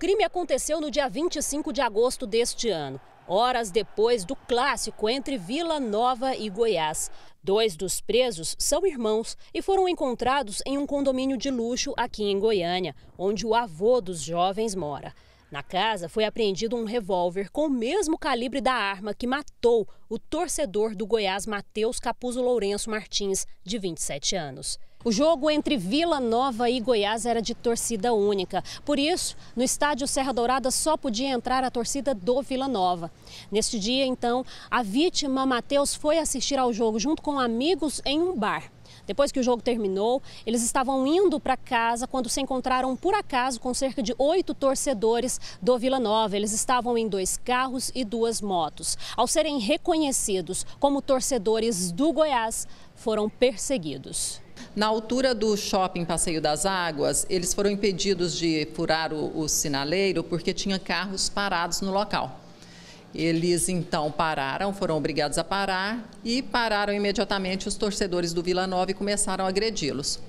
crime aconteceu no dia 25 de agosto deste ano, horas depois do clássico entre Vila Nova e Goiás. Dois dos presos são irmãos e foram encontrados em um condomínio de luxo aqui em Goiânia, onde o avô dos jovens mora. Na casa foi apreendido um revólver com o mesmo calibre da arma que matou o torcedor do Goiás Matheus Capuzo Lourenço Martins, de 27 anos. O jogo entre Vila Nova e Goiás era de torcida única. Por isso, no estádio Serra Dourada só podia entrar a torcida do Vila Nova. Neste dia, então, a vítima, Matheus, foi assistir ao jogo junto com amigos em um bar. Depois que o jogo terminou, eles estavam indo para casa quando se encontraram por acaso com cerca de oito torcedores do Vila Nova. Eles estavam em dois carros e duas motos. Ao serem reconhecidos como torcedores do Goiás, foram perseguidos. Na altura do shopping Passeio das Águas, eles foram impedidos de furar o, o sinaleiro porque tinha carros parados no local. Eles então pararam, foram obrigados a parar e pararam imediatamente os torcedores do Vila Nova e começaram a agredi-los.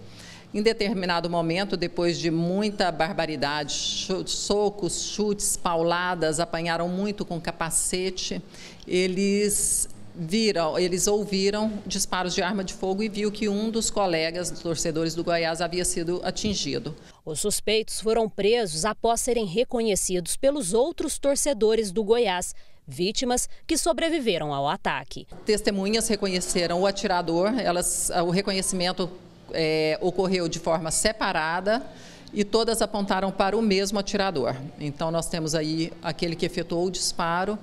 Em determinado momento, depois de muita barbaridade, socos, chutes, pauladas, apanharam muito com capacete, eles viram, eles ouviram disparos de arma de fogo e viu que um dos colegas dos torcedores do Goiás havia sido atingido. Os suspeitos foram presos após serem reconhecidos pelos outros torcedores do Goiás vítimas que sobreviveram ao ataque. Testemunhas reconheceram o atirador, elas, ah, o reconhecimento é, ocorreu de forma separada e todas apontaram para o mesmo atirador. Então nós temos aí aquele que efetuou o disparo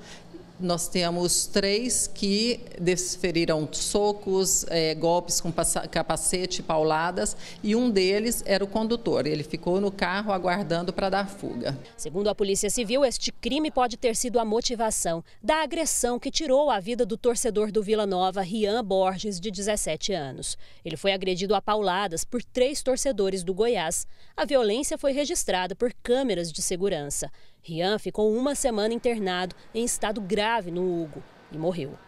nós temos três que desferiram socos, é, golpes com capacete, pauladas, e um deles era o condutor. Ele ficou no carro aguardando para dar fuga. Segundo a Polícia Civil, este crime pode ter sido a motivação da agressão que tirou a vida do torcedor do Vila Nova, Rian Borges, de 17 anos. Ele foi agredido a pauladas por três torcedores do Goiás. A violência foi registrada por câmeras de segurança. Rian ficou uma semana internado em estado grave no Hugo e morreu.